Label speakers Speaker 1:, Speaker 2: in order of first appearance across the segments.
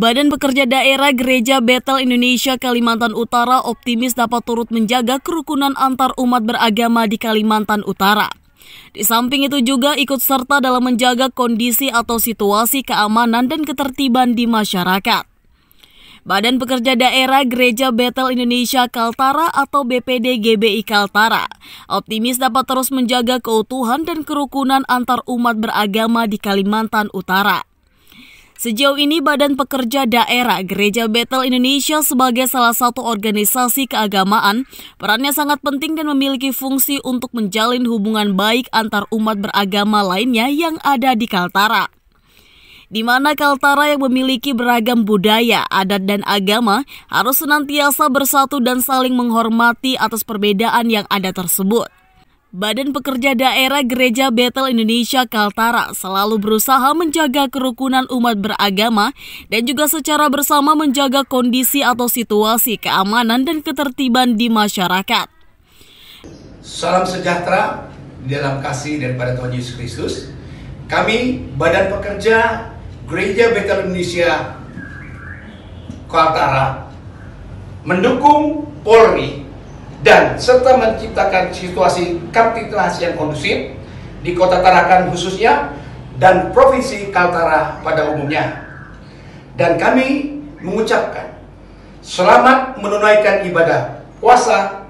Speaker 1: Badan Pekerja Daerah Gereja Betel Indonesia Kalimantan Utara optimis dapat turut menjaga kerukunan antar umat beragama di Kalimantan Utara. Di samping itu juga ikut serta dalam menjaga kondisi atau situasi keamanan dan ketertiban di masyarakat. Badan Pekerja Daerah Gereja Betel Indonesia Kaltara atau BPD GBI Kaltara optimis dapat terus menjaga keutuhan dan kerukunan antar umat beragama di Kalimantan Utara. Sejauh ini Badan Pekerja Daerah Gereja Betel Indonesia sebagai salah satu organisasi keagamaan, perannya sangat penting dan memiliki fungsi untuk menjalin hubungan baik antar umat beragama lainnya yang ada di Kaltara di mana Kaltara yang memiliki beragam budaya, adat, dan agama harus senantiasa bersatu dan saling menghormati atas perbedaan yang ada tersebut. Badan Pekerja Daerah Gereja Betel Indonesia Kaltara selalu berusaha menjaga kerukunan umat beragama dan juga secara bersama menjaga kondisi atau situasi keamanan dan ketertiban di masyarakat.
Speaker 2: Salam sejahtera di dalam kasih daripada Tuhan Yesus Kristus. Kami Badan Pekerja Gereja Betel Indonesia Kaltara mendukung Polri dan serta menciptakan situasi kapitulasi yang kondusif di kota Tarakan khususnya dan provinsi Kaltara pada umumnya. Dan kami mengucapkan selamat menunaikan ibadah puasa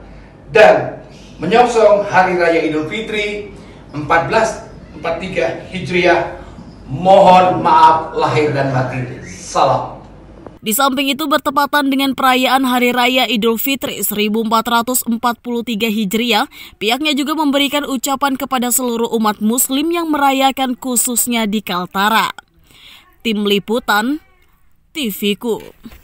Speaker 2: dan menyongsong Hari Raya Idul Fitri 1443 Hijriah. Mohon maaf lahir dan batin. Salam.
Speaker 1: Di samping itu bertepatan dengan perayaan Hari Raya Idul Fitri 1443 Hijriah, pihaknya juga memberikan ucapan kepada seluruh umat muslim yang merayakan khususnya di Kaltara. Tim Liputan, TVKU.